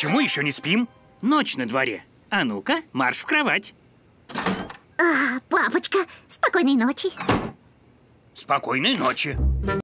Почему еще не спим? Ночь на дворе. А ну-ка, марш в кровать. А, папочка, спокойной ночи. Спокойной ночи.